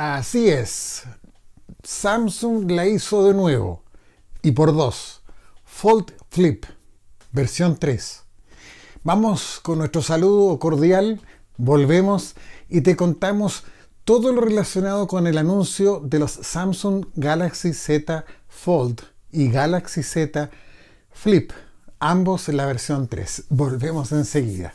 Así es. Samsung la hizo de nuevo. Y por dos. Fold Flip, versión 3. Vamos con nuestro saludo cordial, volvemos y te contamos todo lo relacionado con el anuncio de los Samsung Galaxy Z Fold y Galaxy Z Flip, ambos en la versión 3. Volvemos enseguida.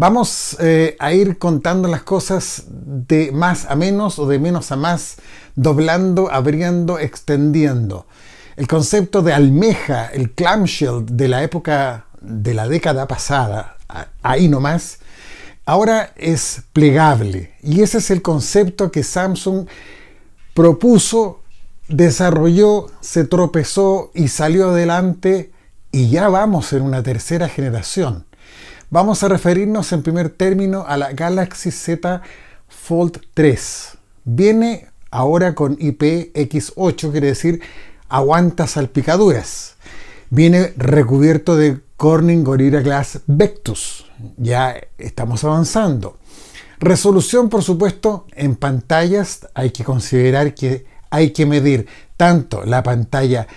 Vamos eh, a ir contando las cosas de más a menos o de menos a más, doblando, abriendo, extendiendo. El concepto de almeja, el clamshell de la época de la década pasada, ahí nomás, ahora es plegable. Y ese es el concepto que Samsung propuso, desarrolló, se tropezó y salió adelante y ya vamos en una tercera generación. Vamos a referirnos en primer término a la Galaxy Z Fold 3. Viene ahora con IPX8, quiere decir aguanta salpicaduras. Viene recubierto de Corning Gorilla Glass Vectus. Ya estamos avanzando. Resolución, por supuesto, en pantallas hay que considerar que hay que medir tanto la pantalla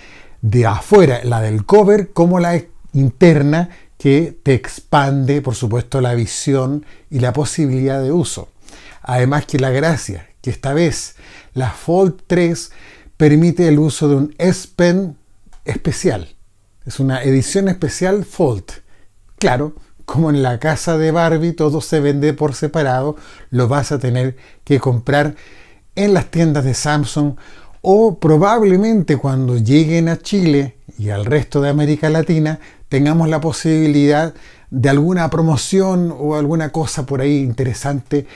de afuera, la del cover, como la interna, que te expande, por supuesto, la visión y la posibilidad de uso. Además que la gracia, que esta vez la Fold 3 permite el uso de un S Pen especial. Es una edición especial Fold. Claro, como en la casa de Barbie todo se vende por separado, lo vas a tener que comprar en las tiendas de Samsung o probablemente cuando lleguen a Chile y al resto de América Latina tengamos la posibilidad de alguna promoción o alguna cosa por ahí interesante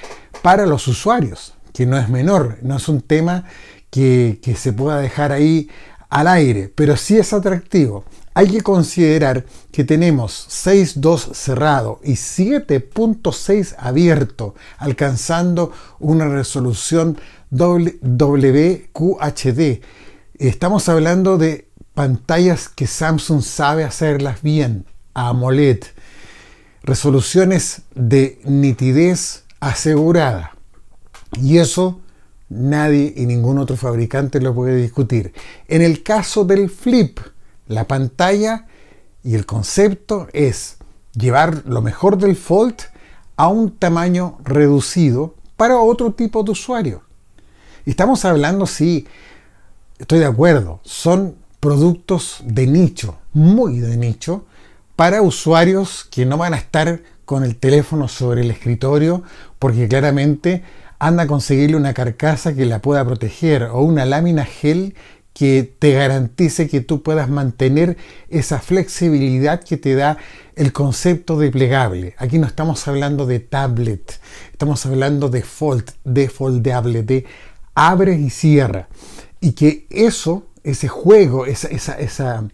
para los usuarios, que no es menor, no es un tema que, se pueda dejar ahí al aire, pero sí es atractivo. Hay que considerar que tenemos 6.2 cerrado y 7.6 abierto, alcanzando una resolución WQHD. Estamos hablando de pantallas que Samsung sabe hacerlas bien, AMOLED, resoluciones de nitidez asegurada. Y eso nadie y ningún otro fabricante lo puede discutir. En el caso del flip, la pantalla y el concepto es llevar lo mejor del Fold a un tamaño reducido para otro tipo de usuario. Estamos hablando, sí, estoy de acuerdo, son productos de nicho, muy de nicho, para usuarios que no van a estar con el teléfono sobre el escritorio porque claramente anda a conseguirle una carcasa que la pueda proteger o una lámina gel que te garantice que tú puedas mantener esa flexibilidad que te da el concepto de plegable. Aquí no estamos hablando de tablet, estamos hablando de fold, de foldable, de abre y cierra. Y que eso ese juego, esa, esa,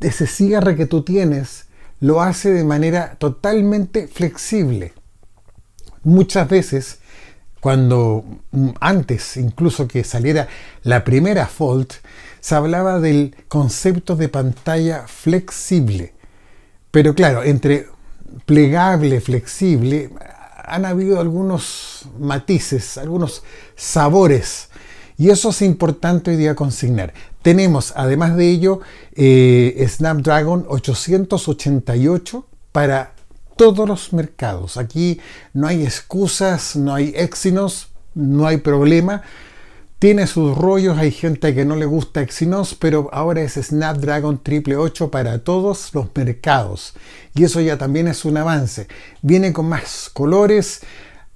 ese cigarro que tú tienes, lo hace de manera totalmente flexible. Muchas veces, cuando mm, antes incluso que saliera la primera Fold, se hablaba del concepto de pantalla flexible. Pero claro, entre plegable, flexible, han habido algunos matices, algunos sabores y eso es importante hoy día consignar. Tenemos, además de ello, eh, Snapdragon 888 para todos los mercados. Aquí no hay excusas, no hay Exynos, no hay problema. Tiene sus rollos, hay gente que no le gusta Exynos, pero ahora es Snapdragon 888 para todos los mercados. Y eso ya también es un avance. Viene con más colores,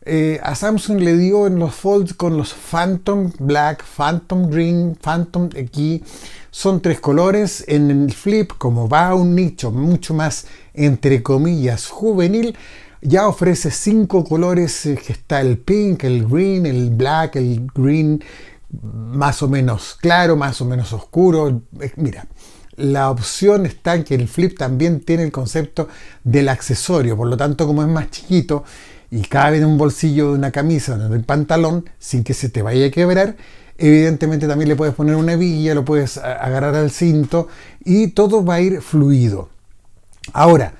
eh, a Samsung le dio en los folds con los Phantom Black, Phantom Green, Phantom aquí. Son tres colores. En el flip, como va a un nicho mucho más, entre comillas, juvenil, ya ofrece cinco colores, eh, que está el pink, el green, el black, el green más o menos claro, más o menos oscuro. Eh, mira, la opción está en que el flip también tiene el concepto del accesorio, por lo tanto como es más chiquito, y cabe en un bolsillo de una camisa o en pantalón sin que se te vaya a quebrar, evidentemente también le puedes poner una hebilla, lo puedes agarrar al cinto y todo va a ir fluido. Ahora,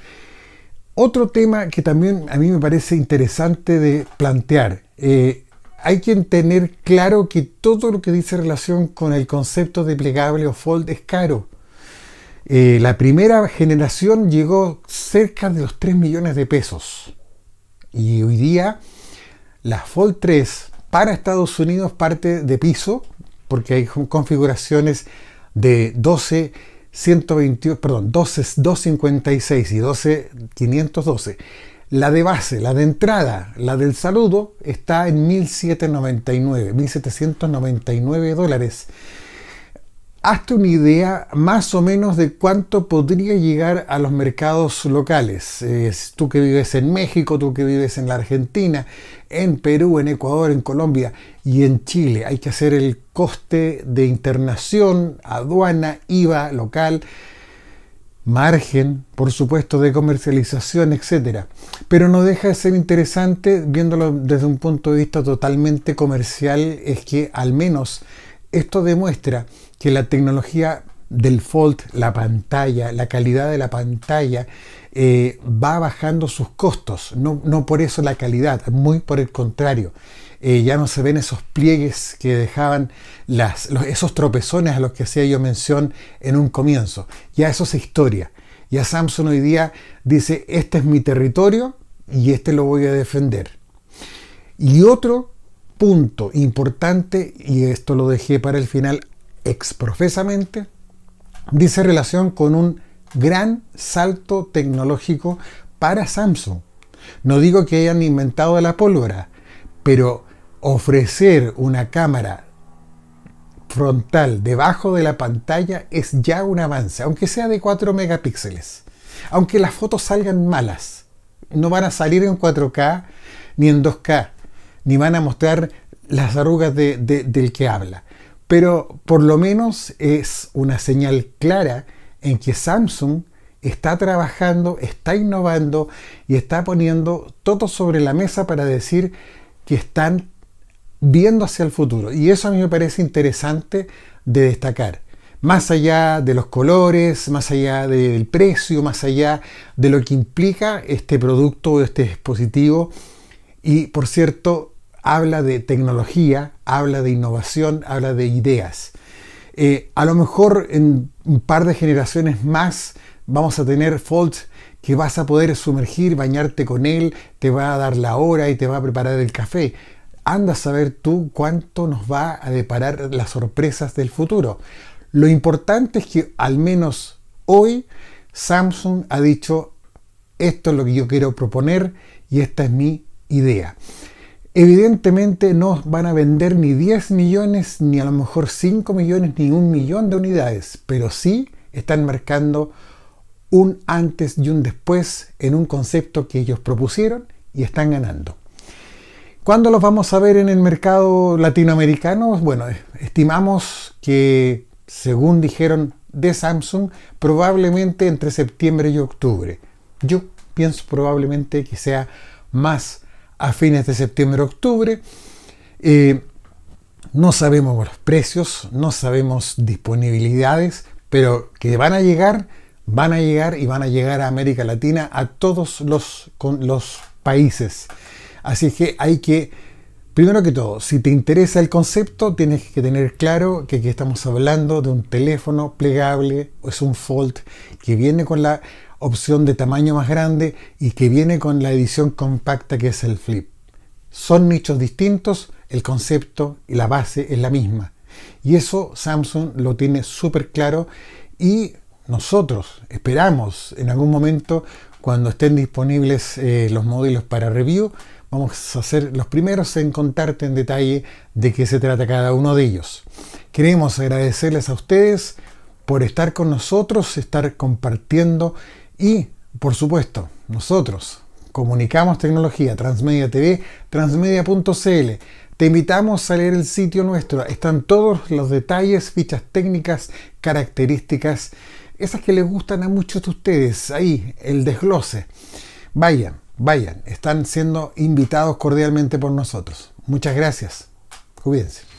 otro tema que también a mí me parece interesante de plantear. Eh, hay que tener claro que todo lo que dice relación con el concepto de plegable o fold es caro. Eh, la primera generación llegó cerca de los 3 millones de pesos. Y hoy día la Fold 3 para Estados Unidos parte de piso, porque hay configuraciones de 12, 120, perdón, 12 256 y 12 512. La de base, la de entrada, la del saludo está en 1799, 1799 dólares hazte una idea más o menos de cuánto podría llegar a los mercados locales. tú que vives en México, tú que vives en la Argentina, en Perú, en Ecuador, en Colombia y en Chile. Hay que hacer el coste de internación, aduana, IVA local, margen, por supuesto, de comercialización, etc. Pero no deja de ser interesante, viéndolo desde un punto de vista totalmente comercial, es que al menos esto demuestra que la tecnología del Fold, la pantalla, la calidad de la pantalla, eh, va bajando sus costos. No, por eso la calidad, muy por el contrario. Eh, ya no se ven esos pliegues que dejaban esos tropezones a los que hacía yo mención en un comienzo. Ya eso es historia. Ya Samsung hoy día dice, este es mi territorio y este lo voy a defender. Y otro punto importante, y esto lo dejé para el final, exprofesamente, dice relación con un gran salto tecnológico para Samsung. No digo que hayan inventado la pólvora, pero ofrecer una cámara frontal debajo de la pantalla es ya un avance, aunque sea de 4 megapíxeles. Aunque las fotos salgan malas, no van a salir en 4K ni en 2K, ni van a mostrar las arrugas del que habla pero por lo menos es una señal clara en que Samsung está trabajando, está innovando y está poniendo todo sobre la mesa para decir que están viendo hacia el futuro. Y eso a mí me parece interesante de destacar. Más allá de los colores, más allá del precio, más allá de lo que implica este producto o este dispositivo. Y por cierto, habla de tecnología, habla de innovación, habla de ideas. Eh, a lo mejor en un par de generaciones más vamos a tener Fold que vas a poder sumergir, bañarte con él, te va a dar la hora y te va a preparar el café. Anda a saber tú cuánto nos va a deparar las sorpresas del futuro. Lo importante es que al menos hoy Samsung ha dicho esto es lo que yo quiero proponer y esta es mi idea evidentemente no van a vender ni 10 millones, ni a lo mejor 5 millones, ni un millón de unidades, pero sí están marcando un antes y un después en un concepto que ellos propusieron y están ganando. ¿Cuándo los vamos a ver en el mercado latinoamericano? Bueno, estimamos que, según dijeron de Samsung, probablemente entre septiembre y octubre. Yo pienso probablemente que sea más a fines de septiembre-octubre. Eh, no sabemos los precios, no sabemos disponibilidades, pero que van a llegar, van a llegar y van a llegar a América Latina, a todos los, con los países. Así que hay que, primero que todo, si te interesa el concepto, tienes que tener claro que estamos hablando de un teléfono plegable, es un Fold que viene con la opción de tamaño más grande y que viene con la edición compacta que es el flip. Son nichos distintos, el concepto y la base es la misma. Y eso Samsung lo tiene súper claro y nosotros esperamos en algún momento cuando estén disponibles eh, los modelos para review, vamos a ser los primeros en contarte en detalle de qué se trata cada uno de ellos. Queremos agradecerles a ustedes por estar con nosotros, estar compartiendo y, por supuesto, nosotros comunicamos tecnología, Transmedia TV, transmedia.cl. Te invitamos a leer el sitio nuestro. Están todos los detalles, fichas técnicas, características, esas que les gustan a muchos de ustedes. Ahí, el desglose. Vayan, vayan. Están siendo invitados cordialmente por nosotros. Muchas gracias. Cuídense.